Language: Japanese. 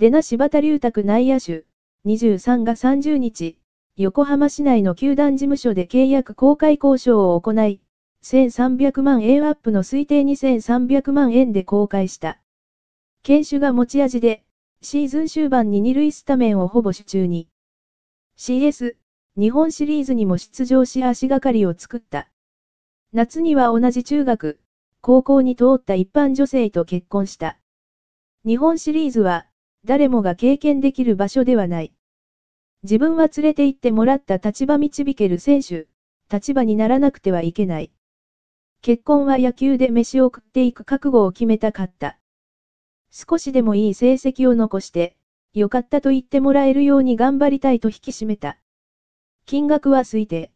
出な柴田隆拓内野手、23が30日、横浜市内の球団事務所で契約公開交渉を行い、1300万円アップの推定2300万円で公開した。犬種が持ち味で、シーズン終盤に二塁スタメンをほぼ手中に。CS、日本シリーズにも出場し足がかりを作った。夏には同じ中学、高校に通った一般女性と結婚した。日本シリーズは、誰もが経験できる場所ではない。自分は連れて行ってもらった立場導ける選手、立場にならなくてはいけない。結婚は野球で飯を食っていく覚悟を決めたかった。少しでもいい成績を残して、良かったと言ってもらえるように頑張りたいと引き締めた。金額は推定。